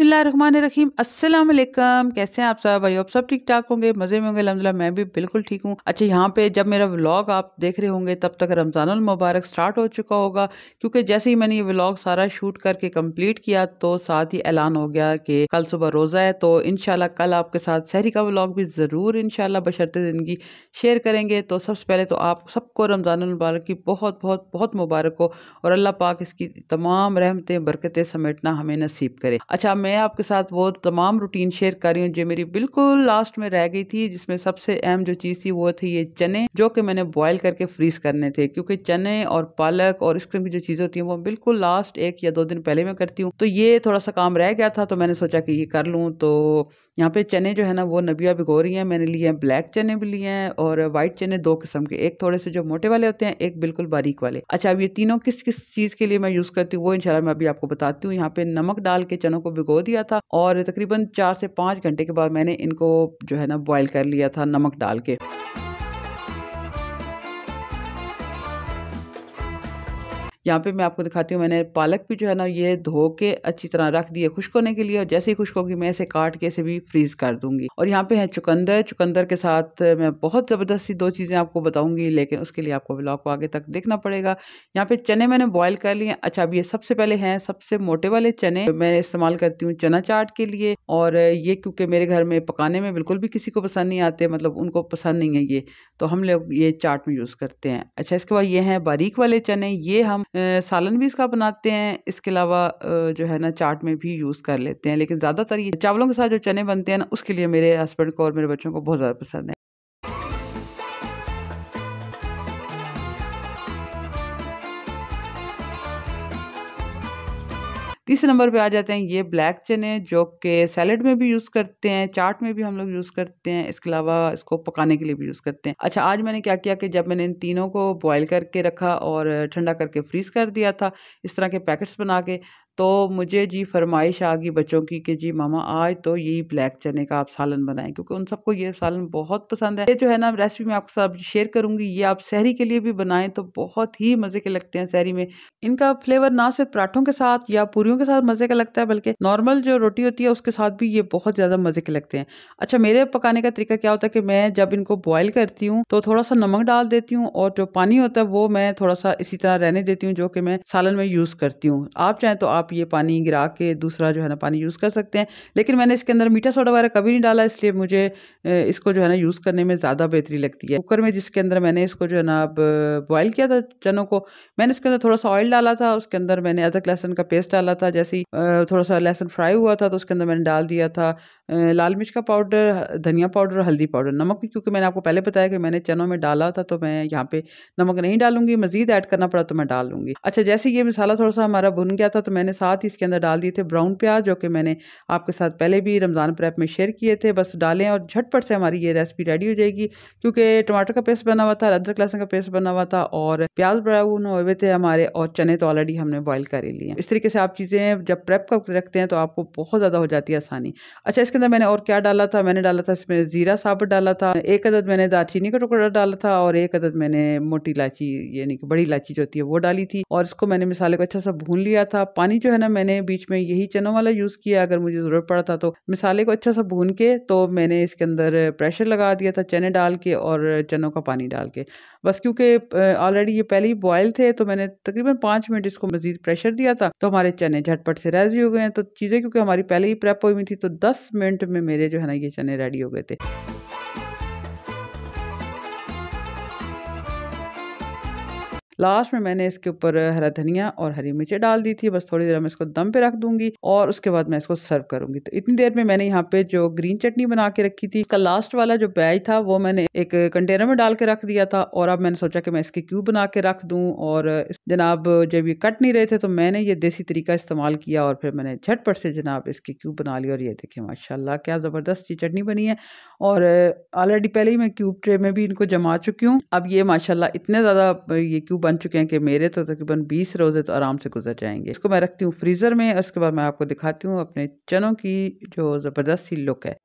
बिस्मिल्लाम अस्सलाम वालेकुम कैसे हैं आप सब भाई आप सब ठीक ठाक होंगे मज़े में होंगे अलहमदिल्ला मैं भी बिल्कुल ठीक हूँ अच्छा यहाँ पे जब मेरा व्लॉग आप देख रहे होंगे तब तक रमज़ान मुबारक स्टार्ट हो चुका होगा क्योंकि जैसे ही मैंने ये व्लॉग सारा शूट करके कम्प्लीट किया तो साथ ही ऐलान हो गया कि कल सुबह रोज़ा है तो इन कल आपके साथ सहरी का व्लॉग भी ज़रूर इन बशरत ज़िंदगी शेयर करेंगे तो सबसे पहले तो आप सबको रमज़ान मुबारक की बहुत बहुत बहुत मुबारक हो और अल्लाह पाक इसकी तमाम रहमतें बरकतें समेटना हमें नसीब करे अच्छा मैं आपके साथ वो तमाम रूटीन शेयर कर रही हूँ जो मेरी बिल्कुल लास्ट में रह गई थी जिसमें सबसे अहम जो चीज़ थी वो थी ये चने जो कि मैंने बॉयल करके फ्रीज़ करने थे क्योंकि चने और पालक और इस की जो चीज़ें होती हैं वो बिल्कुल लास्ट एक या दो दिन पहले मैं करती हूँ तो ये थोड़ा सा काम रह गया था तो मैंने सोचा कि ये कर लूँ तो यहाँ पे चने जो है ना वो नबिया भिगो रही हैं मैंने लिए हैं ब्लैक चने भी लिए हैं और वाइट चने दो किस्म के एक थोड़े से जो मोटे वाले होते हैं एक बिल्कुल बारीक वाले अच्छा अब ये तीनों किस किस चीज़ के लिए मैं यूज़ करती हूँ वो इंशाल्लाह मैं अभी आपको बताती हूँ यहाँ पे नमक डाल के चनों को भिगो भिगो दिया था और तकरीबन चार से पाँच घंटे के बाद मैंने इनको जो है ना बॉयल कर लिया था नमक डाल के यहाँ पे मैं आपको दिखाती हूँ मैंने पालक भी जो है ना ये धो के अच्छी तरह रख दी है खुश्क होने के लिए और जैसे ही खुश्क होगी मैं इसे काट के इसे भी फ्रीज़ कर दूंगी और यहाँ पे है चुकंदर चुकंदर के साथ मैं बहुत ज़बरदस्ती दो चीज़ें आपको बताऊँगी लेकिन उसके लिए आपको ब्लॉग को आगे तक देखना पड़ेगा यहाँ पे चने मैंने बॉयल कर लिए अच्छा अब ये सबसे पहले हैं सबसे मोटे वाले चने मैं इस्तेमाल करती हूँ चना चाट के लिए और ये क्योंकि मेरे घर में पकाने में बिल्कुल भी किसी को पसंद नहीं आते मतलब उनको पसंद नहीं है ये तो हम लोग ये चाट में यूज़ करते हैं अच्छा इसके बाद ये हैं बारीक वाले चने ये हम सालन भी इसका बनाते हैं इसके अलावा जो है ना चाट में भी यूज़ कर लेते हैं लेकिन ज़्यादातर ये चावलों के साथ जो चने बनते हैं ना उसके लिए मेरे हस्बैंड को और मेरे बच्चों को बहुत ज़्यादा पसंद है तीसरे नंबर पे आ जाते हैं ये ब्लैक चने जो कि सैलड में भी यूज़ करते हैं चाट में भी हम लोग यूज़ करते हैं इसके अलावा इसको पकाने के लिए भी यूज़ करते हैं अच्छा आज मैंने क्या किया कि जब मैंने इन तीनों को बॉयल करके रखा और ठंडा करके फ्रीज़ कर दिया था इस तरह के पैकेट्स बना के तो मुझे जी फरमाइश आ गई बच्चों की कि जी मामा आज तो यही ब्लैक चने का आप सालन बनाएं क्योंकि उन सबको ये सालन बहुत पसंद है ये जो है ना रेसिपी मैं आपके साथ शेयर करूंगी ये आप सहरी के लिए भी बनाएं तो बहुत ही मज़े के लगते हैं सहरी में इनका फ्लेवर ना सिर्फ पराठों के साथ या पूरियों के साथ मज़े का लगता है बल्कि नॉर्मल जो रोटी होती है उसके साथ भी ये बहुत ज़्यादा मज़े के लगते हैं अच्छा मेरे पकाने का तरीका क्या होता है कि मैं जब इनको बॉयल करती हूँ तो थोड़ा सा नमक डाल देती हूँ और जो पानी होता है वो मैं थोड़ा सा इसी तरह रहने देती हूँ जो कि मैं सालन में यूज़ करती हूँ आप चाहें तो आप आप ये पानी गिरा के दूसरा जो है ना पानी यूज़ कर सकते हैं लेकिन मैंने इसके अंदर मीठा सोडा वगैरह कभी नहीं डाला इसलिए मुझे इसको जो है ना यूज़ करने में ज़्यादा बेहतरी लगती है कुकर में जिसके अंदर मैंने इसको जो है ना अब बॉयल किया था चनों को मैंने इसके अंदर थोड़ा सा ऑयल डाला था उसके अंदर मैंने अदरक लहसन का पेस्ट डाला था जैसे थोड़ा सा लहसन फ्राई हुआ था तो उसके अंदर मैंने डाल दिया था लाल मिर्च का पाउडर धनिया पाउडर हल्दी पाउडर नमक भी क्योंकि मैंने आपको पहले बताया कि मैंने चनों में डाला था तो मैं यहाँ पे नमक नहीं डालूंगी मज़ीद ऐड करना पड़ा तो मैं डाल लूँगी अच्छा जैसे ये मसाला थोड़ा सा हमारा भुन गया था तो मैंने साथ ही इसके अंदर डाल दिए थे ब्राउन प्याज जो कि मैंने आपके साथ पहले भी रमज़ान प्रैप में शेयर किए थे बस डालें और झटपट से हमारी ये रेसिपी रेडी हो जाएगी क्योंकि टमाटर का पेस्ट बना हुआ था अदरक लहसुन का पेस्ट बना हुआ था और प्याज ब्राउन हुए हुए थे हमारे और चने तो ऑलरेडी हमने बॉयल कर ही लिए इस तरीके से आप चीज़ें जब प्रेप कर रखते हैं तो आपको बहुत ज़्यादा हो जाती है आसानी अच्छा इसके अंदर मैंने और क्या डाला था मैंने डाला था इसमें ज़ीरा साबुत डाला था एक अदद मैंने दालचीनी का टुकड़ा डाला था और एक अदद मैंने मोटी इलायची यानी कि बड़ी इलायची जो होती है वो डाली थी और इसको मैंने मिसाले को अच्छा सा भून लिया था पानी जो है ना मैंने बीच में यही चनों वाला यूज़ किया अगर मुझे ज़रूरत पड़ा था तो मिसाले को अच्छा सा भून के तो मैंने इसके अंदर प्रेशर लगा दिया था चने डाल के और चनों का पानी डाल के बस क्योंकि ऑलरेडी ये पहले ही बॉयल थे तो मैंने तकरीबन पाँच मिनट इसको मज़ीद प्रेशर दिया था तो हमारे चने झटपट से रेजी हो गए तो चीज़ें क्योंकि हमारी पहले ही प्रेप हुई थी तो दस मिनट मिनट में मेरे जो है ना ये चने रेडी हो गए थे लास्ट में मैंने इसके ऊपर हरा धनिया और हरी मिर्चें डाल दी थी बस थोड़ी देर मैं इसको दम पे रख दूंगी और उसके बाद मैं इसको सर्व करूंगी तो इतनी देर में मैंने यहाँ पे जो ग्रीन चटनी बना के रखी थी इसका लास्ट वाला जो बैच था वो मैंने एक कंटेनर में डाल के रख दिया था और अब मैंने सोचा कि मैं इसके क्यूब बना के रख दूँ और जनाब जब ये कट नहीं रहे थे तो मैंने ये देसी तरीका इस्तेमाल किया और फिर मैंने झटपट से जनाब इसके क्यूब बना लिया और ये देखे माशाला क्या ज़बरदस्त ये चटनी बनी है और ऑलरेडी पहले ही मैं क्यूब ट्रे में भी इनको जमा चुकी हूँ अब ये माशाला इतने ज़्यादा ये क्यूब बन चुके हैं कि मेरे तो तकरीबन बीस रोज़े तो आराम से गुजर जाएंगे इसको मैं रखती हूँ फ्रीज़र में और उसके बाद मैं आपको दिखाती हूँ अपने चनों की जो ज़बरदस्त सी लुक है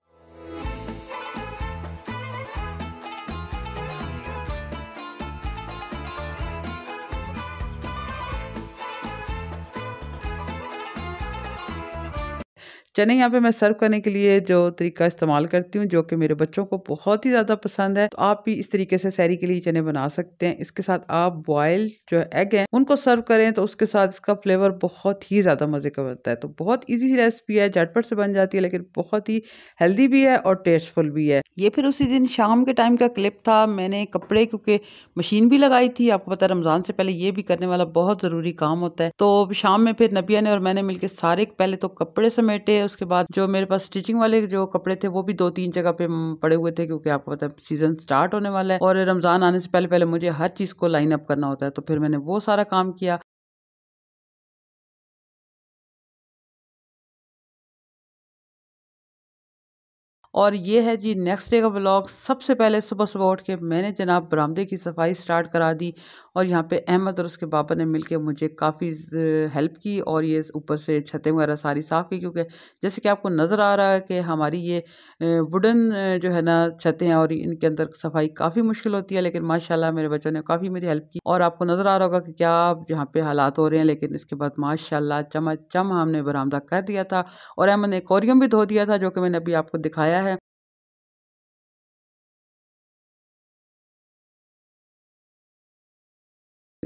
चने यहाँ पे मैं सर्व करने के लिए जो तरीका इस्तेमाल करती हूँ जो कि मेरे बच्चों को बहुत ही ज़्यादा पसंद है तो आप भी इस तरीके से सैरी के लिए चने बना सकते हैं इसके साथ आप बॉयल जो एग है उनको सर्व करें तो उसके साथ इसका फ्लेवर बहुत ही ज़्यादा मज़े का बनता है तो बहुत ईजी रेसिपी है झटपट से बन जाती है लेकिन बहुत ही हेल्दी भी है और टेस्टफुल भी है ये फिर उसी दिन शाम के टाइम का क्लिप था मैंने कपड़े क्योंकि मशीन भी लगाई थी आपको पता है रमज़ान से पहले ये भी करने वाला बहुत ज़रूरी काम होता है तो शाम में फिर नबिया ने और मैंने मिलकर सारे पहले तो कपड़े समेटे उसके बाद जो मेरे पास स्टिचिंग वाले जो कपड़े थे वो भी दो तीन जगह पे पड़े हुए थे क्योंकि आपको पता है सीज़न स्टार्ट होने वाला है और रमज़ान आने से पहले पहले मुझे हर चीज़ को लाइन अप करना होता है तो फिर मैंने वो सारा काम किया और ये है जी नेक्स्ट डे का ब्लॉग सबसे पहले सुबह सुबह उठ के मैंने जनाब बरामदे की सफाई स्टार्ट करा दी और यहाँ पे अहमद और उसके पापा ने मिलके मुझे काफ़ी हेल्प की और ये ऊपर से छतें वगैरह सारी साफ़ की क्योंकि जैसे कि आपको नज़र आ रहा है कि हमारी ये वुडन जो है ना छतें हैं और इनके अंदर सफाई काफ़ी मुश्किल होती है लेकिन माशाला मेरे बच्चों ने काफ़ी मेरी हेल्प की और आपको नज़र आ रहा होगा कि क्या यहाँ पर हालात हो रहे हैं लेकिन इसके बाद माशा चमक चम हमने बरामदा कर दिया था और अहमद ने कोरियम भी धो दिया था जो कि मैंने अभी आपको दिखाया है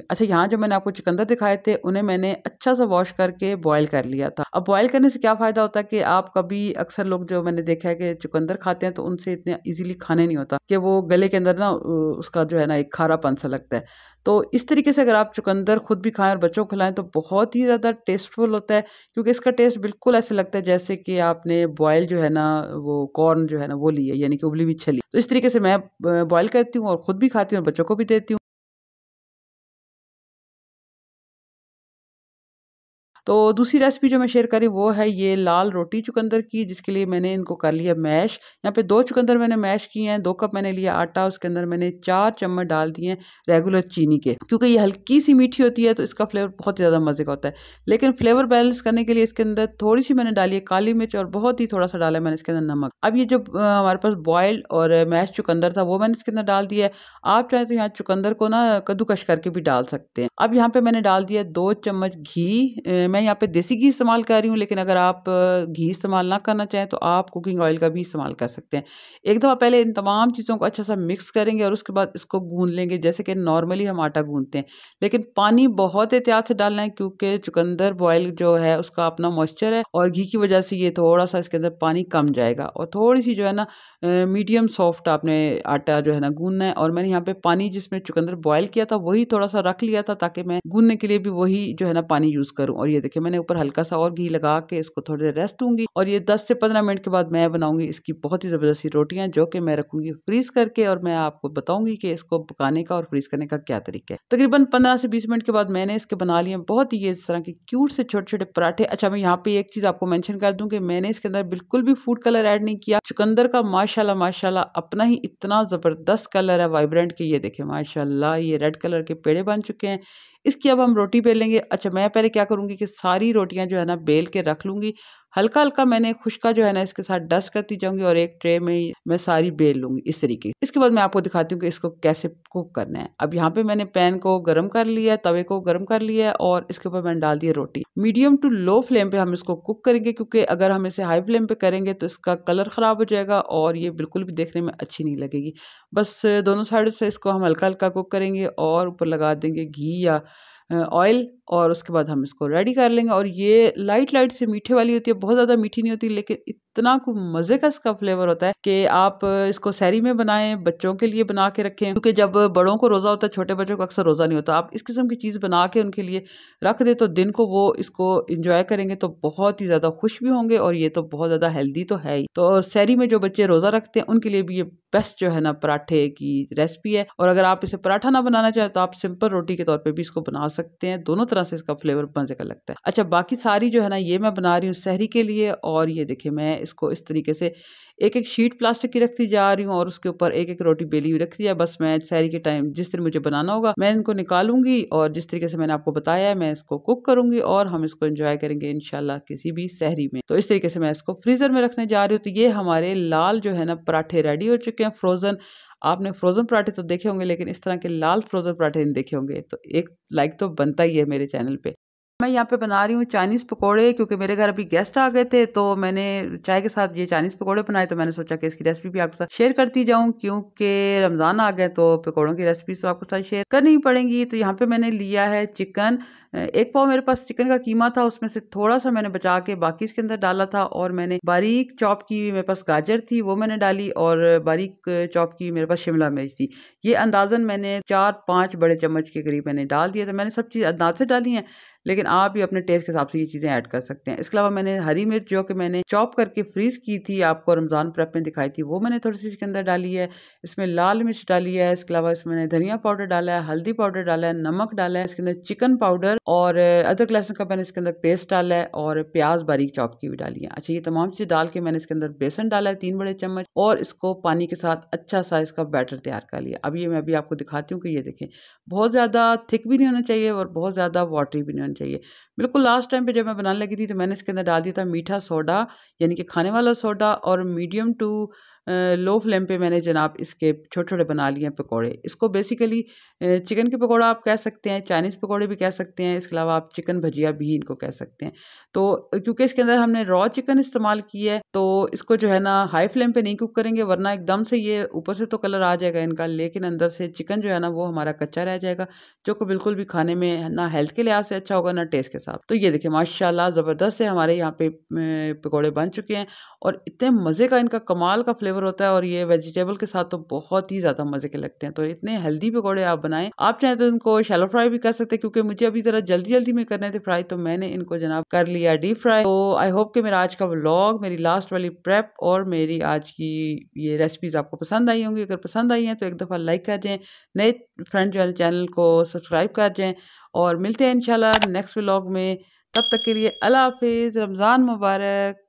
अच्छा यहाँ जो मैंने आपको चुकंदर दिखाए थे उन्हें मैंने अच्छा सा वॉश करके बॉयल कर लिया था अब बॉयल करने से क्या फ़ायदा होता है कि आप कभी अक्सर लोग जो मैंने देखा है कि चुकंदर खाते हैं तो उनसे इतने ईजिली खाने नहीं होता कि वो गले के अंदर ना उसका जो है ना एक खारापन सा लगता है तो इस तरीके से अगर आप चुकंदर खुद भी खाएं और बच्चों को खिलाएं तो बहुत ही ज़्यादा टेस्टफुल होता है क्योंकि इसका टेस्ट बिल्कुल ऐसे लगता है जैसे कि आपने बॉयल जो है ना वो कॉर्न जो है ना वो लिया यानी कि उबली हुई छली तो इस तरीके से मैं बॉयल करती हूँ और ख़ुद भी खाती हूँ और बच्चों को भी देती हूँ तो दूसरी रेसिपी जो मैं शेयर करी वो है ये लाल रोटी चुकंदर की जिसके लिए मैंने इनको कर लिया मैश यहाँ पे दो चुकंदर मैंने मैश किए हैं दो कप मैंने लिया आटा उसके अंदर मैंने चार चम्मच डाल दिए हैं रेगुलर चीनी के क्योंकि ये हल्की सी मीठी होती है तो इसका फ्लेवर बहुत ज़्यादा मज़े का होता है लेकिन फ्लेवर बैलेंस करने के लिए इसके अंदर थोड़ी सी मैंने डाली है काली मिर्च और बहुत ही थोड़ा सा डाला है मैंने इसके अंदर नमक अब ये जो हमारे पास बॉयल्ड और मैश चुकंदर था वो मैंने इसके अंदर डाल दिया है आप चाहें तो यहाँ चुकंदर को ना कद्दूकश करके भी डाल सकते हैं अब यहाँ पर मैंने डाल दिया दो चम्मच घी मैं यहाँ पे देसी घी इस्तेमाल कर रही हूँ लेकिन अगर आप घी इस्तेमाल ना करना चाहें तो आप कुकिंग ऑयल का भी इस्तेमाल कर सकते हैं एक दफ़ा पहले इन तमाम चीज़ों को अच्छा सा मिक्स करेंगे और उसके बाद इसको गून लेंगे जैसे कि नॉर्मली हम आटा गूंदते हैं लेकिन पानी बहुत एहतियात से डालना है क्योंकि चुकंदर बॉयल जो है उसका अपना मॉइस्चर है और घी की वजह से ये थोड़ा सा इसके अंदर पानी कम जाएगा और थोड़ी सी जो है ना मीडियम सॉफ्ट आपने आटा जो है ना गूंदना है और मैंने यहाँ पे पानी जिसमें चुकंदर बॉयल किया था वही थोड़ा सा रख लिया था ताकि मैं गूंदने के लिए भी वही जो है ना पानी यूज़ करूँ और ये देखिए मैंने ऊपर हल्का सा और घी लगा के इसको थोड़ी देर रेस्ट दूंगी और ये दस से पंद्रह मिनट के बाद मैं बनाऊंगी इसकी बहुत ही ज़बरदस्ती रोटियां जो कि मैं रखूंगी फ्रीज करके और मैं आपको बताऊंगी कि इसको पकाने का और फ्रीज करने का क्या तरीका है तकरीबन पंद्रह से बीस मिनट के बाद मैंने इसके बना लिए बहुत ही ये इस तरह के क्यूट से छोटे छोटे पराठे अच्छा मैं यहाँ पे एक चीज़ आपको मैंशन कर दूँ कि मैंने इसके अंदर बिल्कुल भी फूड कलर ऐड नहीं किया चुकंदर का माशाला माशाला अपना ही इतना ज़बरदस्त कलर है वाइब्रेंट की ये देखें माशाला ये रेड कलर के पेड़े बन चुके हैं इसकी अब हम रोटी बेलेंगे अच्छा मैं पहले क्या करूँगी कि सारी रोटियाँ जो है ना बेल के रख लूँगी हल्का हल्का मैंने खुशका जो है ना इसके साथ डस्ट करती जाऊंगी और एक ट्रे में ही मैं सारी बेल लूंगी इस तरीके इसके बाद मैं आपको दिखाती हूँ कि इसको कैसे कुक करना है अब यहाँ पे मैंने पैन को गर्म कर लिया तवे को गर्म कर लिया और इसके ऊपर मैंने डाल दिया रोटी मीडियम टू लो फ्लेम पे हम इसको कुक करेंगे क्योंकि अगर हम इसे हाई फ्लेम पे करेंगे तो इसका कलर ख़राब हो जाएगा और ये बिल्कुल भी देखने में अच्छी नहीं लगेगी बस दोनों साइड से इसको हम हल्का हल्का कुक करेंगे और ऊपर लगा देंगे घी या ऑयल और उसके बाद हम इसको रेडी कर लेंगे और ये लाइट लाइट से मीठे वाली होती है बहुत ज़्यादा मीठी नहीं होती लेकिन इतना को मज़े का इसका फ्लेवर होता है कि आप इसको सैरी में बनाएं बच्चों के लिए बना के रखें क्योंकि जब बड़ों को रोज़ा होता है छोटे बच्चों को अक्सर रोज़ा नहीं होता आप इस किस्म की चीज़ बना के उनके लिए रख दें तो दिन को वो इसको इंजॉय करेंगे तो बहुत ही ज़्यादा खुश भी होंगे और ये तो बहुत ज़्यादा हेल्दी तो है ही तो सैरी में जो बच्चे रोज़ा रखते हैं उनके लिए भी ये बेस्ट जो है ना पराठे की रेसिपी है और अगर आप इसे पराठा ना बनाना चाहें तो आप सिंपल रोटी के तौर पर भी इसको बना सकते हैं दोनों तरह से इसका फ्लेवर मजे का लगता है अच्छा बाकी सारी जो है ना ये मैं बना रही हूँ शहरी के लिए और ये देखिए मैं इसको इस तरीके से एक एक शीट प्लास्टिक की रखती जा रही हूँ और उसके ऊपर एक एक रोटी बेली हुई रखती है बस मैं सैरी के टाइम जिस दिन मुझे बनाना होगा मैं इनको निकालूंगी और जिस तरीके से मैंने आपको बताया है मैं इसको कुक करूंगी और हम इसको इंजॉय करेंगे इनशाला किसी भी सहरी में तो इस तरीके से मैं इसको फ्रीजर में रखने जा रही हूँ तो ये हमारे लाल जो है ना पराठे रेडी हो चुके हैं फ्रोजन आपने फ्रोज़न पराठे तो देखे होंगे लेकिन इस तरह के लाल फ्रोज़न पराठे नहीं देखे होंगे तो एक लाइक तो बनता ही है मेरे चैनल पे मैं यहाँ पे बना रही हूँ चाइनीज़ पकोड़े क्योंकि मेरे घर अभी गेस्ट आ गए थे तो मैंने चाय के साथ ये चाइनीज़ पकोड़े बनाए तो मैंने सोचा कि इसकी रेसिपी भी आपके साथ शेयर करती जाऊँ क्योंकि रमज़ान आ गए तो पकोड़ों की रेसिपी तो आपके साथ शेयर करनी पड़ेंगी तो यहाँ पे मैंने लिया है चिकन एक पाव मेरे पास चिकन का कीमा था उसमें से थोड़ा सा मैंने बचा के बाकी इसके अंदर डाला था और मैंने बारीक चॉप की हुई मेरे पास गाजर थी वो मैंने डाली और बारीक चॉप की मेरे पास शिमला मिर्च थी ये अंदाजन मैंने चार पाँच बड़े चम्मच के करीब मैंने डाल दिया तो मैंने सब चीज़ अंदाज से डाली हैं लेकिन आप भी अपने टेस्ट के हिसाब से ये चीज़ें ऐड कर सकते हैं इसके अलावा मैंने हरी मिर्च जो कि मैंने चॉप करके फ्रीज़ की थी आपको रमज़ान प्रेप में दिखाई थी वो मैंने थोड़ी सी इसके अंदर डाली है इसमें लाल मिर्च डाली है इसके अलावा इसमें मैंने धनिया पाउडर डाला है हल्दी पाउडर डाला है नमक डाला है इसके अंदर चिकन पाउडर और अदरक लहसुन का मैंने इसके अंदर पेस्ट डाला है और प्याज बारीक चॉप की भी डाली है अच्छा ये तमाम चीज़ डाल के मैंने इसके अंदर बेसन डाला है तीन बड़े चम्मच और इसको पानी के साथ अच्छा सा इसका बैटर तैयार कर लिया अब ये मैं अभी आपको दिखाती हूँ कि ये देखें बहुत ज़्यादा थिक भी नहीं होना चाहिए और बहुत ज़्यादा वाटरी भी नहीं बेसन चाहिए बिल्कुल लास्ट टाइम पे जब मैं बनाने लगी थी तो मैंने इसके अंदर डाल दिया था मीठा सोडा यानी कि खाने वाला सोडा और मीडियम टू लो फ्लेम पे मैंने जनाब इसके छोटे छोटे बना लिए हैं पकौड़े इसको बेसिकली चिकन के पकौड़ा आप कह सकते हैं चाइनीज़ पकौड़े भी कह सकते हैं इसके अलावा आप चिकन भजिया भी इनको कह सकते हैं तो क्योंकि इसके अंदर हमने रॉ चिकन इस्तेमाल की है तो इसको जो है ना हाई फ्लेम पर नहीं कुक करेंगे वरना एकदम से ये ऊपर से तो कलर आ जाएगा इनका लेकिन अंदर से चिकन जो है ना वो हमारा कच्चा रह जाएगा जो कि बिल्कुल भी खाने में ना हेल्थ के लिहाज से अच्छा होगा ना टेस्ट के साथ तो ये देखिए माशाल्लाह ज़बरदस्त से हमारे यहाँ पे पकौड़े बन चुके हैं और इतने मज़े का इनका कमाल का फ्लेवर फ्लेवर होता है और ये वेजिटेबल के साथ तो बहुत ही ज़्यादा मज़े के लगते हैं तो इतने हेल्दी पकौड़े आप बनाएं आप चाहें तो इनको शैलो फ्राई भी कर सकते हैं क्योंकि मुझे अभी ज़रा जल्दी जल्दी में करने थे फ्राई तो मैंने इनको जनाब कर लिया डीप फ्राई तो आई होप कि मेरा आज का व्लॉग मेरी लास्ट वाली प्रेप और मेरी आज की ये रेसिपीज़ आपको पसंद आई होंगी अगर पसंद आई हैं तो एक दफ़ा लाइक कर दें नए फ्रेंड जो चैनल को सब्सक्राइब कर दें और मिलते हैं इंशाल्लाह नेक्स्ट व्लॉग में तब तक के लिए अल्लाह हाफिज़ रमज़ान मुबारक